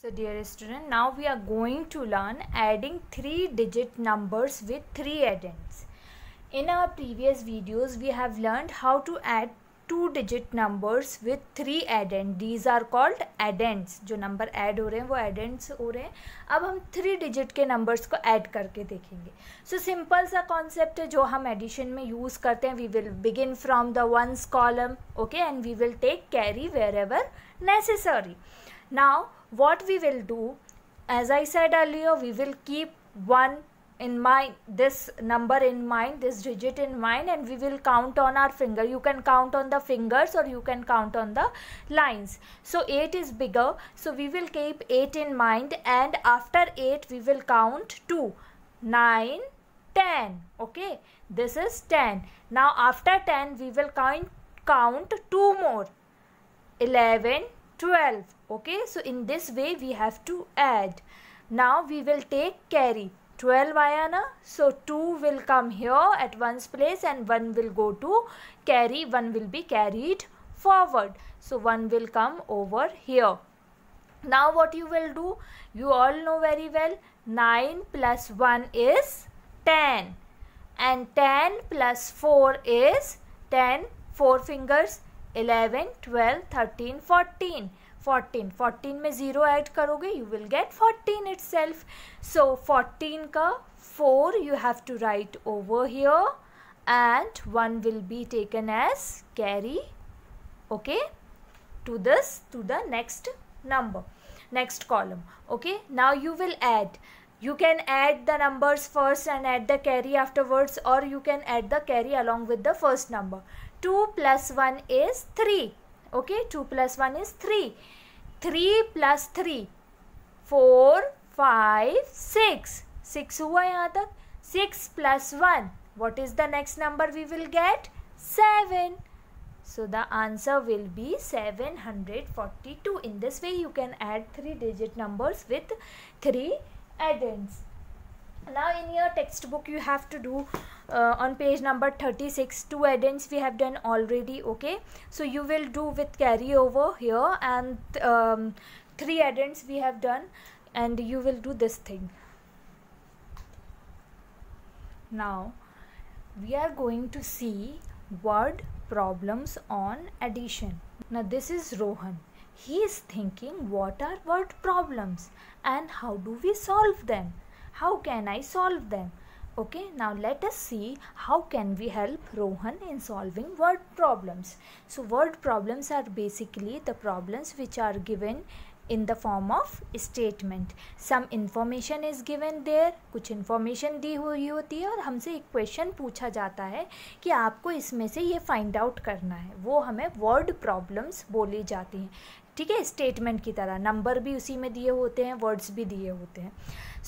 So dear student, now we are going to learn adding three digit numbers with three addends. In our previous videos, we have learned how to add two digit numbers with three addends These are called addends. जो number add हो रहे हैं वो addends हो रहे हैं अब हम three digit के numbers को add करके देखेंगे So simple सा concept है जो हम addition में use करते हैं We will begin from the ones column, okay, and we will take carry wherever necessary. Now what we will do as i said earlier we will keep one in mind this number in mind this digit in mind and we will count on our finger you can count on the fingers or you can count on the lines so 8 is bigger so we will keep 8 in mind and after 8 we will count 2 9 10 okay this is 10 now after 10 we will count count two more 11 12 okay so in this way we have to add now we will take carry 12 Iana. so 2 will come here at one's place and 1 will go to carry 1 will be carried forward so 1 will come over here now what you will do you all know very well 9 plus 1 is 10 and 10 plus 4 is 10 4 fingers eleven twelve thirteen fourteen fourteen fourteen में zero add करोगे you will get fourteen itself so fourteen का four you have to write over here and one will be taken as carry okay to this to the next number next column okay now you will add you can add the numbers first and add the carry afterwards or you can add the carry along with the first number 2 plus 1 is 3 okay 2 plus 1 is 3 3 plus 3 4 5 6 6 हुआ यहाँ तक 6 plus 1 what is the next number we will get 7 so the answer will be 742 in this way you can add three digit numbers with three addends now in your textbook you have to do uh, on page number 36 two addends we have done already okay so you will do with carry over here and um, three addends we have done and you will do this thing now we are going to see word problems on addition now this is Rohan he is thinking what are word problems and how do we solve them how can i solve them okay now let us see how can we help rohan in solving word problems so word problems are basically the problems which are given in the form of statement some information is given there कुछ information दी हुई होती है और हमसे एक question पूछा जाता है कि आपको इसमें से ये find out करना है वो हमें word problems बोली जाती हैं ठीक है स्टेटमेंट की तरह नंबर भी उसी में दिए होते हैं वर्ड्स भी दिए होते हैं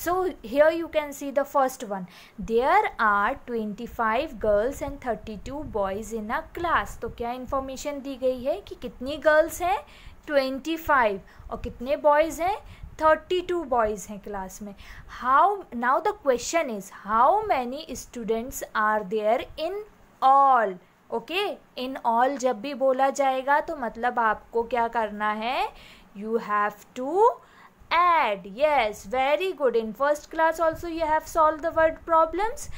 so here you can see the first one there are twenty five girls and thirty two boys in a class तो क्या इन्फॉर्मेशन दी गई है कि कितनी गर्ल्स हैं ट्वेंटी फाइव और कितने बॉयज़ हैं थर्टी टू बॉयज़ हैं क्लास में how now the question is how many students are there in all okay in all जब भी बोला जाएगा तो मतलब आपको क्या करना है you have to add yes very good in first class also you have solve the word problems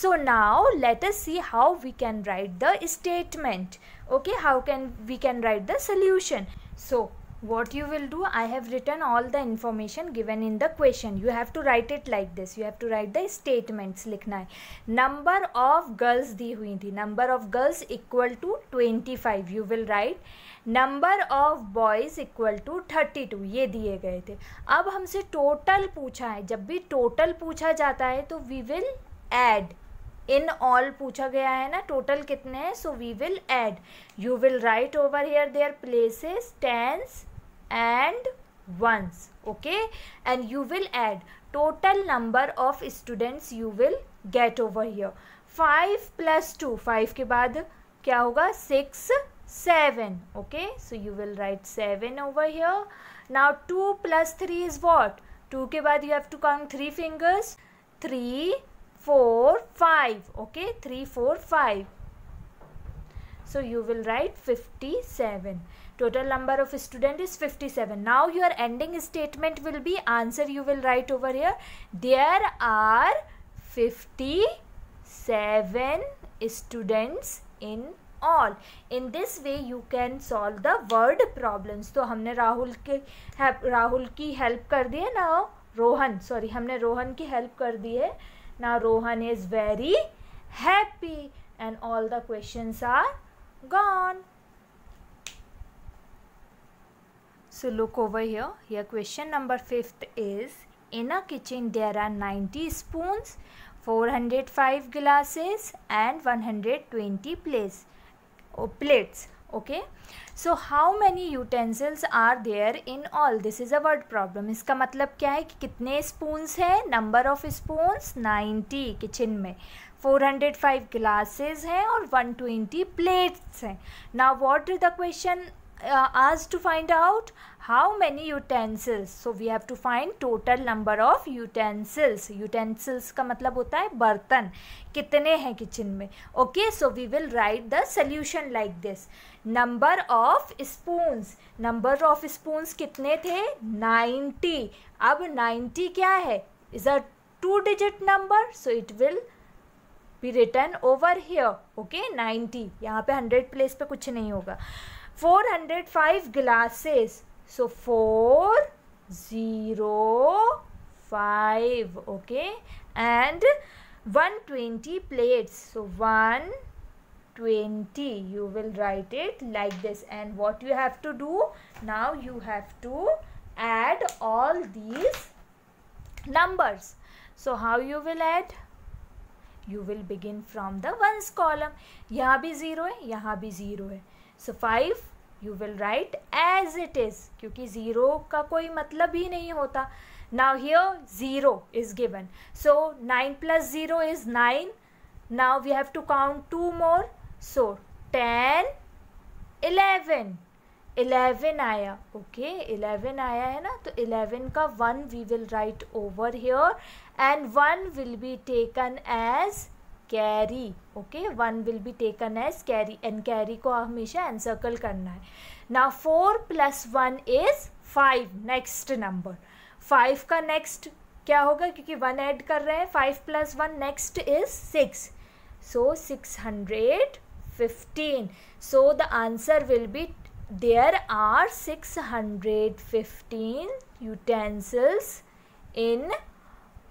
so now let's see how we can write the statement okay how can we can write the solution so what you will do i have written all the information given in the question you have to write it like this you have to write the statements likhna hai number of girls di hui thi number of girls equal to 25 you will write number of boys equal to 32 ये दिए गए थे अब हमसे total पूछा है जब भी total पूछा जाता है तो we will add in all पूछा गया है ना टोटल कितने हैं so we will add you will write over here their places tens and once okay and you will add total number of students you will get over here 5 plus 2 5 ke baad kya hoga 6 7 okay so you will write 7 over here now 2 plus 3 is what 2 ke baad you have to count 3 fingers 3 4 5 okay 3 4 5 so you will write 57 Total number of student is 57. Now your ending statement will be answer you will write over here. There are 57 students in all. In this way you can solve the word problems. तो हमने राहुल के राहुल की help कर दी है ना Rohan sorry हमने रोहन की help कर दी है now rohan is very happy and all the questions are gone So look over here. Here question number 5th is in a kitchen there are 90 spoons, 405 glasses and 120 plates. Oh, plates okay so how many utensils are there in all this is a word problem इसका मतलब क्या है कि कितने spoons हैं number of spoons 90 kitchen में 405 glasses हैं और 120 plates हैं now what the question uh, asked to find out how many utensils so we have to find total number of utensils utensils का मतलब होता है बर्तन कितने हैं किचन में okay so we will write the solution like this number of spoons number of spoons कितने थे नाइन्टी अब नाइन्टी क्या है is a two digit number so it will be written over here okay ninety यहाँ पे hundred place पे कुछ नहीं होगा 405 glasses. So 4, 0, 5. Okay. And 120 plates. So 120. You will write it like this. And what you have to do? Now you have to add all these numbers. So how you will add? You will begin from the ones column. यहाँ भी zero है यहाँ भी zero है so five you will write as it is क्योंकि zero का कोई मतलब ही नहीं होता now here zero is given so nine plus zero is nine now we have to count two more so ten eleven eleven आया okay okay, eleven आया है ना तो इलेवन का one we will write over here and one will be taken as carry okay one will be taken as carry and carry को हमेशा encircle करना है ना four plus one is five next number five का next क्या होगा क्योंकि one add कर रहे हैं five plus one next is six so six hundred fifteen so the answer will be there are six hundred fifteen utensils in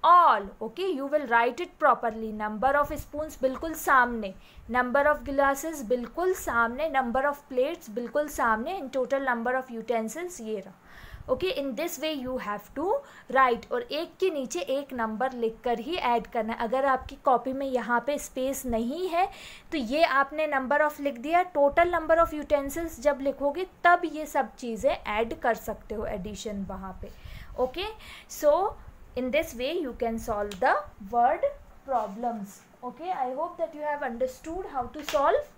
all okay you will write it properly number of spoon बिल्कुल सामने number of glasses बिल्कुल सामने number of plates बिल्कुल सामने in total number of utensils ये रहा okay in this way you have to write और एक के नीचे एक नंबर लिखकर ही ऐड करना अगर आपकी कॉपी में यहाँ पे स्पेस नहीं है तो ये आपने नंबर ऑफ लिख दिया टोटल नंबर ऑफ यूटेंसिल्स जब लिखोगे तब ये सब चीज़ें ऐड कर सकते हो एडिशन वहाँ पे okay so in this way you can solve the word problems okay i hope that you have understood how to solve